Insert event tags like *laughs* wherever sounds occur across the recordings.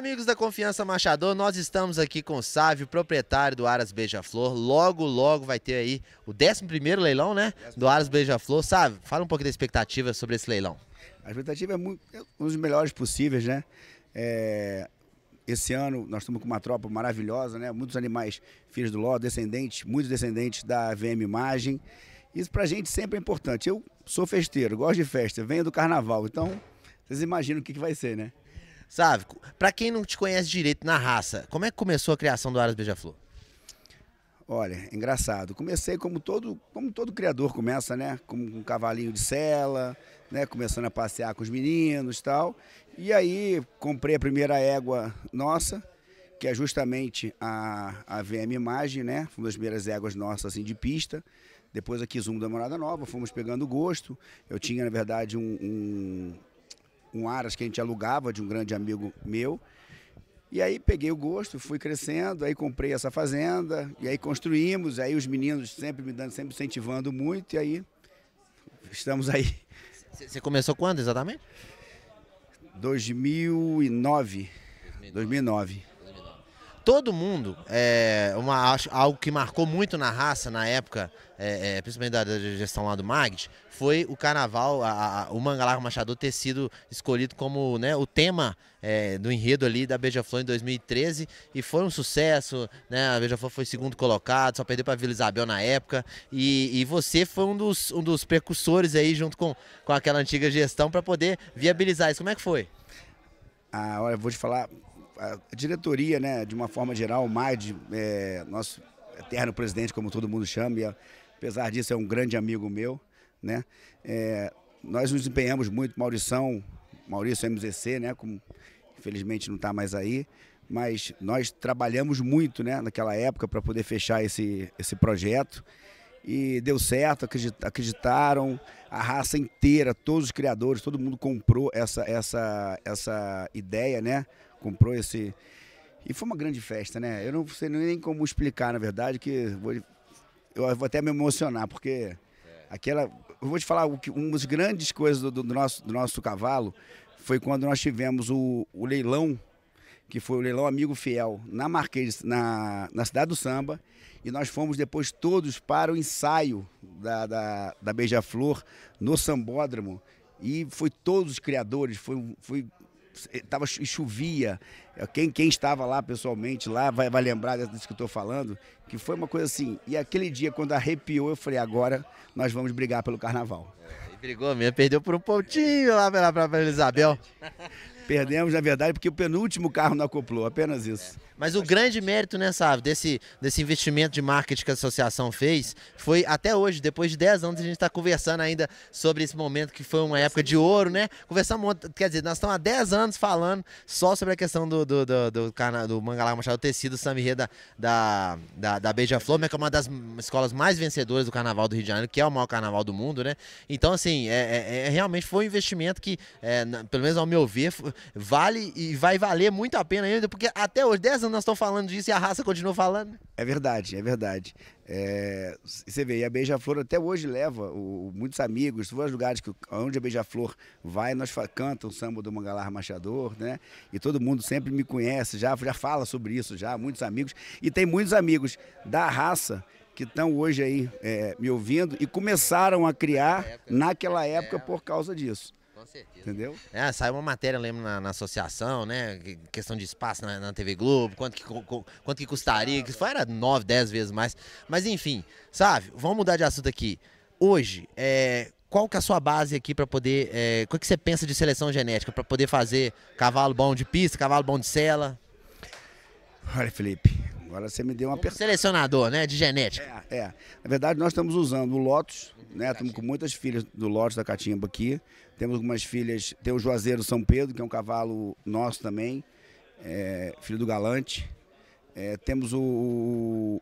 amigos da Confiança Machador, nós estamos aqui com o Sávio, proprietário do Aras Beija-Flor. Logo, logo vai ter aí o 11 leilão, né? Do Aras Beija-Flor. Sávio, fala um pouco da expectativa sobre esse leilão. A expectativa é, é um dos melhores possíveis, né? É, esse ano nós estamos com uma tropa maravilhosa, né? Muitos animais filhos do Ló, descendentes, muitos descendentes da VM Imagem. Isso pra gente sempre é importante. Eu sou festeiro, gosto de festa, venho do carnaval, então vocês imaginam o que, que vai ser, né? Sabe? Pra quem não te conhece direito na raça, como é que começou a criação do Aras Beija-Flor? Olha, engraçado. Comecei como todo, como todo criador começa, né? Como um cavalinho de sela, né? Começando a passear com os meninos e tal. E aí comprei a primeira égua nossa, que é justamente a, a VM Imagem, né? uma das primeiras éguas nossas assim, de pista. Depois aqui Zoom da Morada Nova, fomos pegando gosto. Eu tinha, na verdade, um, um um Aras que a gente alugava de um grande amigo meu. E aí peguei o gosto, fui crescendo, aí comprei essa fazenda, e aí construímos, aí os meninos sempre me dando, sempre incentivando muito, e aí estamos aí. Você começou quando exatamente? 2009. 2009. 2009 todo mundo, é, uma, algo que marcou muito na raça na época, é, é, principalmente da, da, gestão lá do Magd, foi o carnaval, a, a, o Mangalar Machado ter sido escolhido como né, o tema é, do enredo ali da Beija-Flor em 2013 e foi um sucesso, né? A Beija-Flor foi segundo colocado, só perdeu para Vila Isabel na época e, e, você foi um dos, um dos precursores aí junto com, com aquela antiga gestão para poder viabilizar isso. Como é que foi? Ah, olha, eu vou te falar, a diretoria, né, de uma forma geral, o Maide, é, nosso eterno presidente, como todo mundo chama, e apesar disso é um grande amigo meu, né? É, nós nos empenhamos muito, Maurição, Maurício MZC, né, como infelizmente não está mais aí, mas nós trabalhamos muito né, naquela época para poder fechar esse, esse projeto. E deu certo, acreditaram, a raça inteira, todos os criadores, todo mundo comprou essa, essa, essa ideia, né? comprou esse. E foi uma grande festa, né? Eu não sei nem como explicar, na verdade, que vou, eu vou até me emocionar, porque aquela. Eu vou te falar, uma das grandes coisas do, do, nosso, do nosso cavalo foi quando nós tivemos o, o leilão, que foi o leilão Amigo Fiel, na Marquês, na, na Cidade do Samba, e nós fomos depois todos para o ensaio da, da, da Beija-Flor no Sambódromo. E foi todos os criadores, foi, foi tava, chovia, quem, quem estava lá pessoalmente lá vai, vai lembrar disso que eu estou falando, que foi uma coisa assim. E aquele dia, quando arrepiou, eu falei, agora nós vamos brigar pelo carnaval. É, brigou mesmo, perdeu por um pontinho lá pela própria Isabel. *laughs* Perdemos, na verdade, porque o penúltimo carro não acoplou, apenas é, isso. É. Mas o grande mérito, né, Sávio, desse, desse investimento de marketing que a associação fez foi até hoje, depois de 10 anos, a gente está conversando ainda sobre esse momento que foi uma época de ouro, né? Conversamos, quer dizer, nós estamos há 10 anos falando só sobre a questão do, do, do, do, do, do Mangalá Machado Tecido, Samirê da, da, da, da Beija-Flor, que é uma das escolas mais vencedoras do Carnaval do Rio de Janeiro, que é o maior carnaval do mundo, né? Então, assim, é, é, é realmente foi um investimento que, é, pelo menos ao meu ver, vale e vai valer muito a pena ainda, porque até hoje, 10 anos nós estamos falando disso e a raça continua falando. É verdade, é verdade. É, você vê, e a Beija-Flor até hoje leva o, muitos amigos, vários lugares que, onde a Beija-Flor vai, nós canta o samba do Mangalar Machador, né? E todo mundo sempre me conhece, já, já fala sobre isso, já, muitos amigos. E tem muitos amigos da raça que estão hoje aí é, me ouvindo e começaram a criar naquela época né? é. por causa disso com certeza. Entendeu? É, saiu uma matéria, lembro, na, na associação, né? Questão de espaço na, na TV Globo, quanto que, co, quanto que custaria, que era 9, 10 vezes mais. Mas enfim, sabe? Vamos mudar de assunto aqui. Hoje, é, qual que é a sua base aqui para poder. É, o que você pensa de seleção genética para poder fazer cavalo bom de pista, cavalo bom de sela? Olha, Felipe, Agora você me deu uma é pergunta. Selecionador, né? De genética. É, é, Na verdade, nós estamos usando o Lotus, né? Estamos com muitas filhas do Lotus da Catimba aqui. Temos algumas filhas. Tem o Juazeiro São Pedro, que é um cavalo nosso também. É, filho do Galante. É, temos o,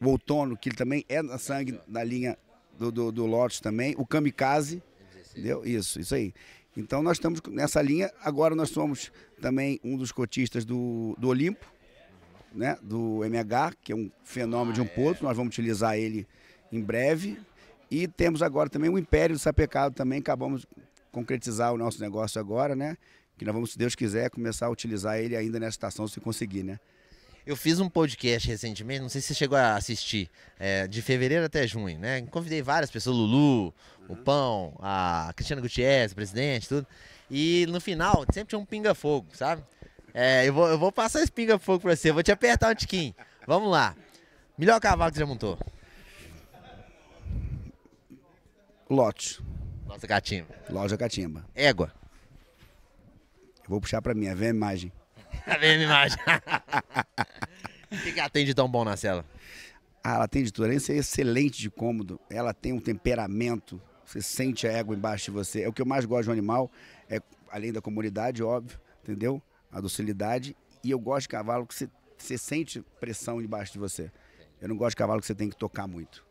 o, Outono, que ele também é na sangue da linha do, do, do Lotus também. O Kamikaze. Entendeu? Isso, isso aí. Então nós estamos nessa linha. Agora nós somos também um dos cotistas do, do Olimpo né, do MH, que é um fenômeno ah, de um potro, ah, é. nós vamos utilizar ele em breve. E temos agora também o Império do Sapecado também, acabamos concretizar o nosso negócio agora, né? Que nós vamos, se Deus quiser, começar a utilizar ele ainda nessa estação, se conseguir, né? Eu fiz um podcast recentemente, não sei se você chegou a assistir, é, de fevereiro até junho, né? Convidei várias pessoas, Lulu, uhum. o Pão, a Cristiana Gutierrez, o presidente, tudo. E no final, sempre tinha um pinga-fogo, sabe? É, eu vou, eu vou passar a espinga fogo pra você. Eu vou te apertar um tiquinho. Vamos lá. Melhor cavalo que você já montou? Lote. Loja Catimba. Loja Catimba. Égua. Eu vou puxar pra mim, a VM Imagem. *laughs* a VM Imagem. O que, que tão bom na cela? Ah, ela tem de tudo. Além de ser excelente de cômodo, ela tem um temperamento. Você sente a égua embaixo de você. É o que eu mais gosto de um animal, é, além da comunidade, óbvio, entendeu? a docilidade. E eu gosto de cavalo que você, você sente pressão debaixo de você. Eu não gosto de cavalo que você tem que tocar muito.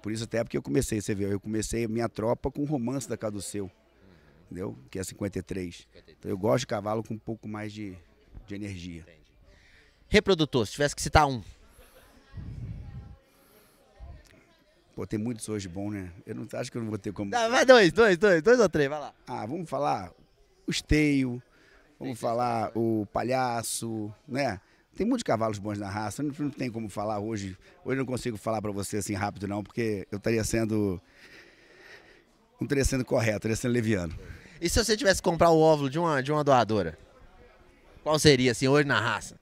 Por isso até porque eu comecei, você viu, eu comecei minha tropa com o romance da Caduceu, entendeu? Que é 53. Então eu gosto de cavalo com um pouco mais de, de energia. Entendi. Reprodutor, se tivesse que citar um. Pô, tem muitos hoje bom, né? Eu não acho que eu não vou ter como. vai dois, dois, dois, dois ou três, vai lá. Ah, vamos falar. O esteio, Vamos assim. falar o palhaço, né? Tem muitos cavalos bons na raça, não, não tem como falar hoje. Hoje eu não consigo falar para você assim rápido, não, porque eu estaria sendo. Não estaria sendo correto, estaria sendo leviano. E se você tivesse que comprar o óvulo de uma, de uma doadora? Qual seria, assim, hoje na raça?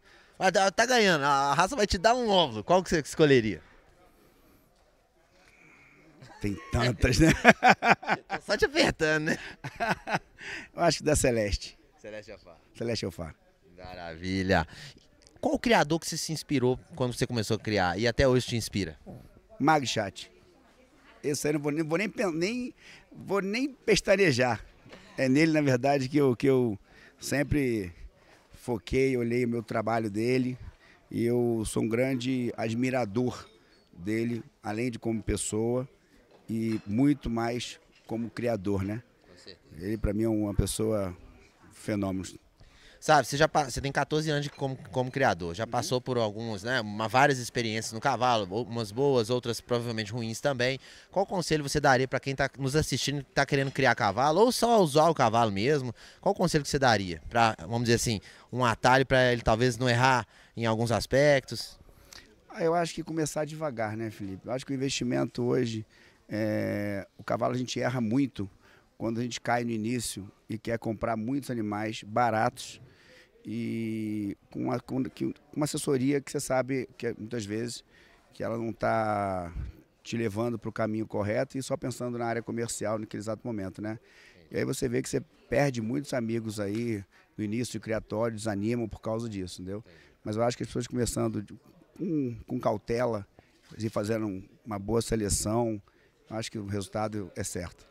Tá ganhando, a raça vai te dar um óvulo. Qual que você escolheria? Tem tantas, né? *laughs* Só te apertando, né? *laughs* Eu acho que da Celeste. Celeste Alfaro. Celeste Alfaro. Maravilha. Qual o criador que você se inspirou quando você começou a criar e até hoje te inspira? Magchat. Esse aí não vou nem, vou nem, nem, vou nem pestanejar. É nele, na verdade, que eu, que eu sempre foquei, olhei o meu trabalho dele e eu sou um grande admirador dele, além de como pessoa e muito mais como criador, né? Ele para mim é uma pessoa fenômenos. Sabe, você já você tem 14 anos de, como, como criador, já passou por alguns, né, uma, várias experiências no cavalo, umas boas, outras provavelmente ruins também. Qual conselho você daria para quem está nos assistindo, que está querendo criar cavalo ou só usar o cavalo mesmo? Qual conselho que você daria para, vamos dizer assim, um atalho para ele talvez não errar em alguns aspectos? Ah, eu acho que começar devagar, né, Felipe? Eu acho que o investimento hoje é, o cavalo a gente erra muito quando a gente cai no início e quer comprar muitos animais baratos e com uma, com uma assessoria que você sabe que é, muitas vezes que ela não está te levando para o caminho correto e só pensando na área comercial naquele exato momento, né? E aí você vê que você perde muitos amigos aí no início de criatório, desanimam por causa disso, entendeu? Mas eu acho que as pessoas começando de, com, com, cautela e fazendo uma boa seleção, acho que o resultado é certo.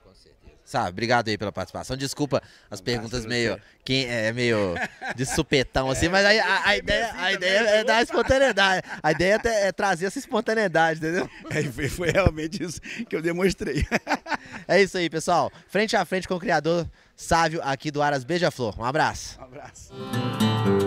Sabe, obrigado aí pela participação. Desculpa as perguntas meio, quem, é, meio de supetão, assim, é, mas a, a, assim a ideia, a ideia é dar espontaneidade. A ideia é, é trazer essa espontaneidade, entendeu? É, foi, foi realmente isso que eu demonstrei. é isso aí, pessoal. Frente a frente com o criador Sávio aqui do Aras Beija-Flor. Um abraço. Um abraço.